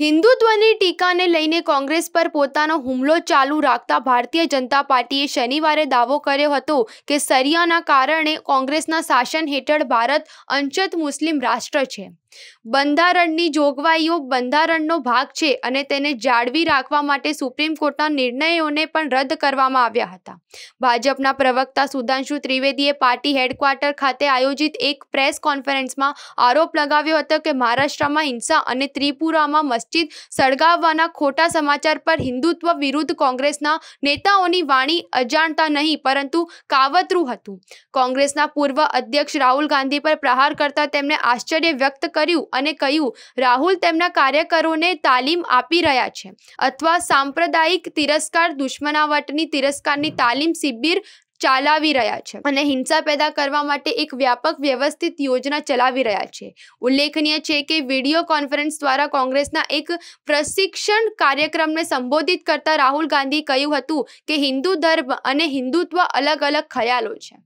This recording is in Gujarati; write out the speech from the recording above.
હિન્દુત્વની ટીકાને લઈને કોંગ્રેસ પર પોતાનો હુમલો ચાલુ રાખતા ભારતીય જનતા પાર્ટીએ શનિવારે દાવો કર્યો હતો કે સરિયાના કારણે કોંગ્રેસના શાસન હેઠળ ભારત અંચત મુસ્લિમ રાષ્ટ્ર છે બંધારણની જોગવાઈઓ બંધારણનો ભાગ છે અને તેને જાળવી રાખવા માટે સુપ્રીમ કોર્ટના નિર્ણયોને પણ રદ કરવામાં આવ્યા હતા ભાજપના પ્રવક્તા સુધાંશુ ત્રિવેદીએ પાર્ટી હેડક્વાર્ટર ખાતે આયોજિત એક પ્રેસ કોન્ફરન્સમાં આરોપ લગાવ્યો હતો કે મહારાષ્ટ્રમાં હિંસા અને ત્રિપુરામાં મસ્જિદ સળગાવવાના ખોટા સમાચાર પર હિન્દુત્વ વિરુદ્ધ કોંગ્રેસના નેતાઓની વાણી અજાણતા નહીં પરંતુ કાવતરું હતું કોંગ્રેસના પૂર્વ અધ્યક્ષ રાહુલ ગાંધી પર પ્રહાર કરતા તેમણે આશ્ચર્ય વ્યક્ત કર્યું અને કહ્યું રાહુલ તેમના કાર્યકરોને તાલીમ આપી રહ્યા છે અથવા સાંપ્રદાયિક તિરસ્કાર દુશ્મનાવટની તિરસ્કારની તાલીમ શિબિર ચલાવી રહ્યા છે અને હિંસા પેદા કરવા માટે એક વ્યાપક વ્યવસ્થિત યોજના ચલાવી રહ્યા છે ઉલ્લેખનીય છે કે વિડીયો કોન્ફરન્સ દ્વારા કોંગ્રેસના એક પ્રશિક્ષણ કાર્યક્રમને સંબોધિત કરતા રાહુલ ગાંધી કહ્યું હતું કે હિન્દુ ધર્મ અને હિન્દુત્વ અલગ અલગ ખ્યાલો છે